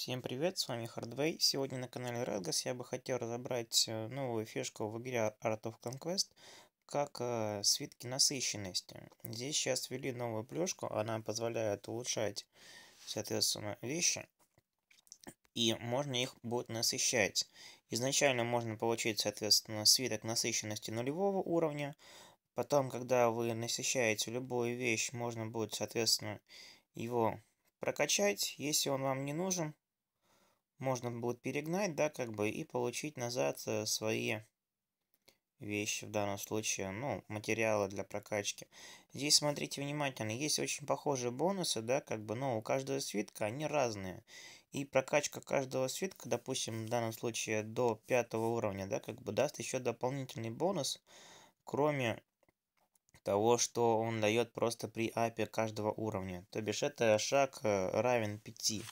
Всем привет, с вами Хардвей. Сегодня на канале Radgas я бы хотел разобрать э, новую фишку в игре Art of Conquest, как э, свитки насыщенности. Здесь сейчас ввели новую плюшку, она позволяет улучшать, соответственно, вещи, и можно их будет насыщать. Изначально можно получить, соответственно, свиток насыщенности нулевого уровня, потом, когда вы насыщаете любую вещь, можно будет, соответственно, его прокачать, если он вам не нужен, можно будет перегнать, да, как бы, и получить назад э, свои вещи в данном случае, ну, материалы для прокачки. Здесь смотрите внимательно, есть очень похожие бонусы, да, как бы, но у каждого свитка они разные. И прокачка каждого свитка, допустим, в данном случае до пятого уровня, да, как бы даст еще дополнительный бонус, кроме того, что он дает просто при апе каждого уровня. То бишь это шаг э, равен 5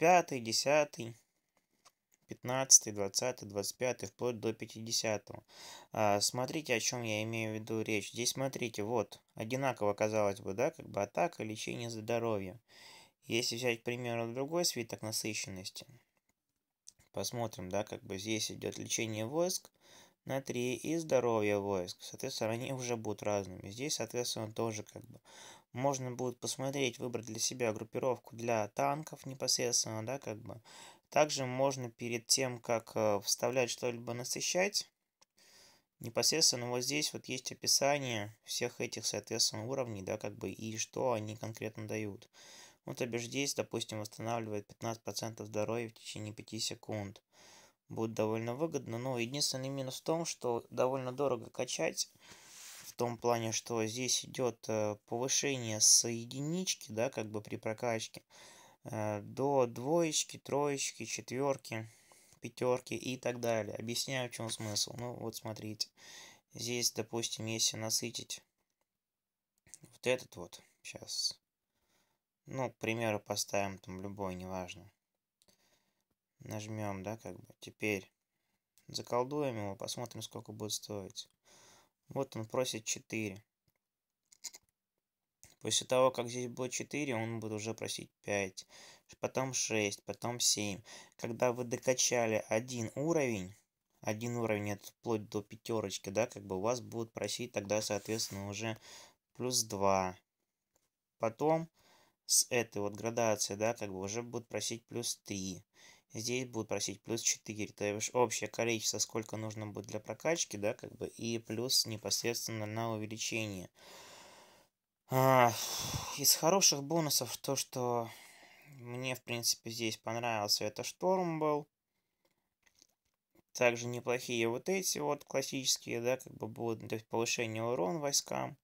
пятый, десятый, пятнадцатый, двадцатый, двадцать пятый, вплоть до пятидесятого. А, смотрите, о чем я имею в виду речь. Здесь смотрите, вот, одинаково, казалось бы, да, как бы атака, лечение здоровья. Если взять, к примеру, другой свиток насыщенности, посмотрим, да, как бы здесь идет лечение войск на 3 и здоровье войск. Соответственно, они уже будут разными. Здесь, соответственно, тоже как бы можно будет посмотреть, выбрать для себя группировку для танков непосредственно, да, как бы. Также можно перед тем, как э, вставлять что-либо насыщать, непосредственно вот здесь вот есть описание всех этих, соответственно, уровней, да, как бы, и что они конкретно дают. Ну, то бишь здесь, допустим, восстанавливает 15% здоровья в течение 5 секунд. Будет довольно выгодно, но ну, единственный минус в том, что довольно дорого качать, том плане, что здесь идет э, повышение с единички, да, как бы при прокачке, э, до двоечки, троечки, четверки, пятерки и так далее. Объясняю, в чем смысл. Ну, вот смотрите. Здесь, допустим, если насытить вот этот вот, сейчас, ну, к примеру, поставим там любой, неважно. Нажмем, да, как бы. Теперь заколдуем его, посмотрим, сколько будет стоить. Вот он просит 4. После того, как здесь будет 4, он будет уже просить 5, потом 6, потом 7. Когда вы докачали один уровень, один уровень это вплоть до пятерочки, да, как бы у вас будут просить тогда, соответственно, уже плюс 2. Потом с этой вот градации, да, как бы уже будут просить плюс 3. Здесь будут просить плюс 4, то есть общее количество, сколько нужно будет для прокачки, да, как бы, и плюс непосредственно на увеличение. А, из хороших бонусов то, что мне, в принципе, здесь понравился, это Шторм был. Также неплохие вот эти вот классические, да, как бы будут для повышения урон войскам.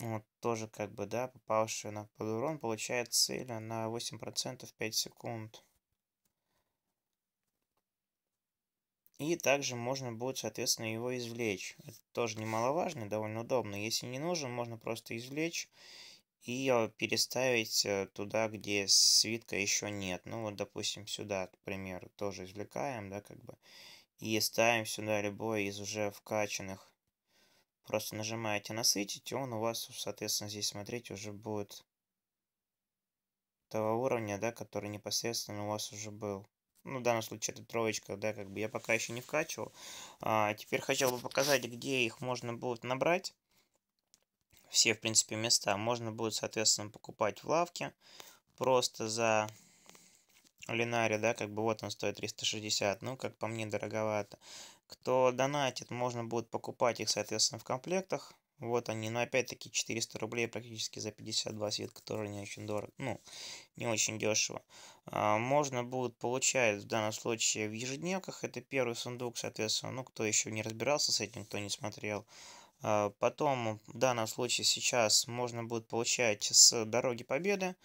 Вот, тоже как бы, да, попавший на подурон получает цель на 8% 5 секунд. И также можно будет, соответственно, его извлечь. Это тоже немаловажно довольно удобно. Если не нужен, можно просто извлечь и переставить э, туда, где свитка еще нет. Ну вот, допустим, сюда, к примеру, тоже извлекаем, да, как бы. И ставим сюда любой из уже вкачанных Просто нажимаете насытить, и он у вас, соответственно, здесь, смотрите, уже будет того уровня, да, который непосредственно у вас уже был. Ну, в данном случае это троечка, да, как бы я пока еще не вкачивал. А, теперь хотел бы показать, где их можно будет набрать. Все, в принципе, места. Можно будет, соответственно, покупать в лавке. Просто за Линаре, да, как бы вот он стоит 360, ну, как по мне, дороговато. Кто донатит, можно будет покупать их, соответственно, в комплектах. Вот они, но опять-таки 400 рублей практически за 52 свет, тоже не очень дорого, ну, не очень дешево. А, можно будет получать в данном случае в ежедневках, это первый сундук, соответственно, ну, кто еще не разбирался с этим, кто не смотрел. А, потом, в данном случае сейчас можно будет получать с Дороги Победы.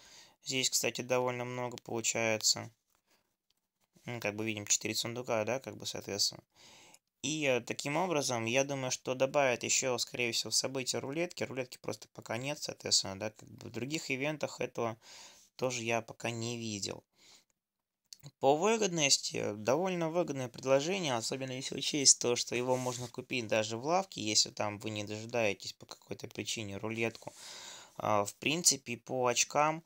Здесь, кстати, довольно много получается. Ну, как бы видим, 4 сундука, да, как бы, соответственно. И э, таким образом, я думаю, что добавят еще, скорее всего, события рулетки. Рулетки просто пока нет, соответственно, да, как бы в других ивентах этого тоже я пока не видел. По выгодности, довольно выгодное предложение, особенно если учесть то, что его можно купить даже в лавке, если там вы не дожидаетесь по какой-то причине рулетку. А, в принципе, по очкам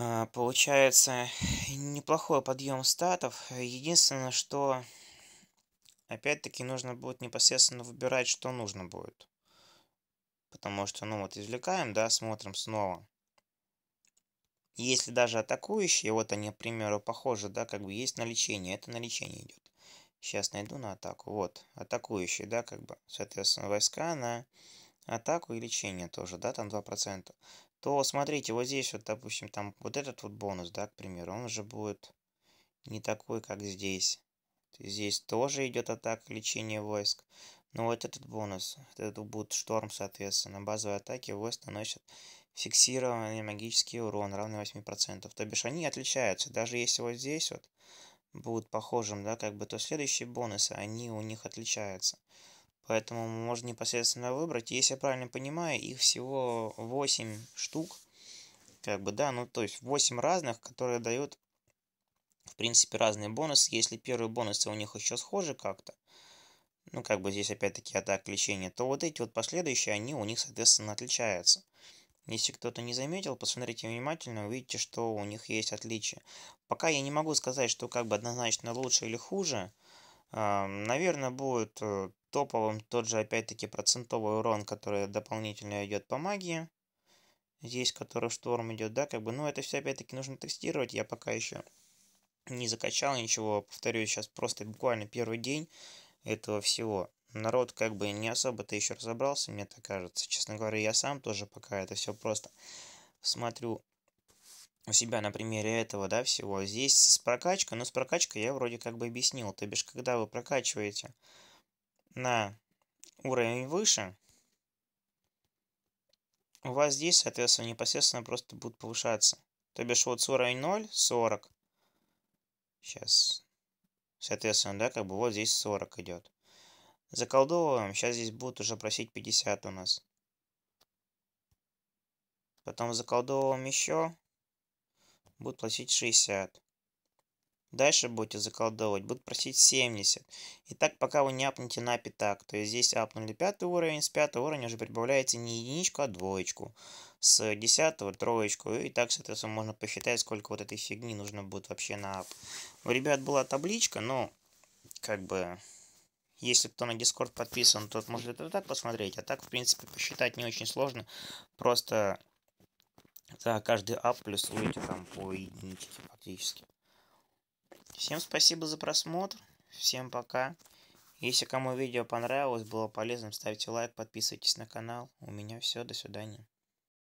э, получается неплохой подъем статов. Единственное, что Опять-таки нужно будет непосредственно выбирать, что нужно будет. Потому что, ну вот, извлекаем, да, смотрим снова. Если даже атакующие, вот они, к примеру, похожи, да, как бы есть на лечение, это на лечение идет. Сейчас найду на атаку, вот, атакующие, да, как бы, соответственно, войска на атаку и лечение тоже, да, там 2%. То, смотрите, вот здесь вот, допустим, там вот этот вот бонус, да, к примеру, он уже будет не такой, как здесь. Здесь тоже идет атака лечения войск. Но вот этот бонус. Это будет шторм, соответственно. Базовые атаки войск наносят фиксированный магический урон, равный 8%. То бишь они отличаются. Даже если вот здесь вот будут похожим, да, как бы, то следующие бонусы, они у них отличаются. Поэтому можно непосредственно выбрать. Если я правильно понимаю, их всего 8 штук. Как бы, да, ну то есть 8 разных, которые дают в принципе, разные бонусы. Если первые бонусы у них еще схожи как-то, ну, как бы здесь опять-таки атака лечения, то вот эти вот последующие, они у них, соответственно, отличаются. Если кто-то не заметил, посмотрите внимательно, увидите, что у них есть отличия. Пока я не могу сказать, что как бы однозначно лучше или хуже. А, Наверное, будет э, топовым тот же, опять-таки, процентовый урон, который дополнительно идет по магии. Здесь, который шторм идет, да, как бы, ну, это все, опять-таки, нужно тестировать, я пока еще не закачал ничего, повторюсь, сейчас просто буквально первый день этого всего. Народ как бы не особо-то еще разобрался, мне так кажется. Честно говоря, я сам тоже пока это все просто смотрю у себя на примере этого, да, всего. Здесь с прокачкой, но ну, с прокачкой я вроде как бы объяснил. То бишь, когда вы прокачиваете на уровень выше, у вас здесь, соответственно, непосредственно просто будут повышаться. То бишь, вот с уровень 0, 40, Сейчас. Соответственно, да, как бы вот здесь 40 идет. Заколдовываем. Сейчас здесь будут уже просить 50 у нас. Потом заколдовываем еще. Будут платить 60. Дальше будете заколдовывать, будут просить 70. И так пока вы не апнете на пятак. То есть здесь апнули пятый уровень, с пятого уровня уже прибавляется не единичку, а двоечку. С десятого троечку. И так, соответственно, можно посчитать, сколько вот этой фигни нужно будет вообще на ап. У ребят была табличка, но как бы... Если кто на дискорд подписан, тот может это так посмотреть. А так, в принципе, посчитать не очень сложно. Просто за каждый ап плюсуете там по единичке фактически. Всем спасибо за просмотр. Всем пока. Если кому видео понравилось, было полезным, ставьте лайк, подписывайтесь на канал. У меня все, до свидания.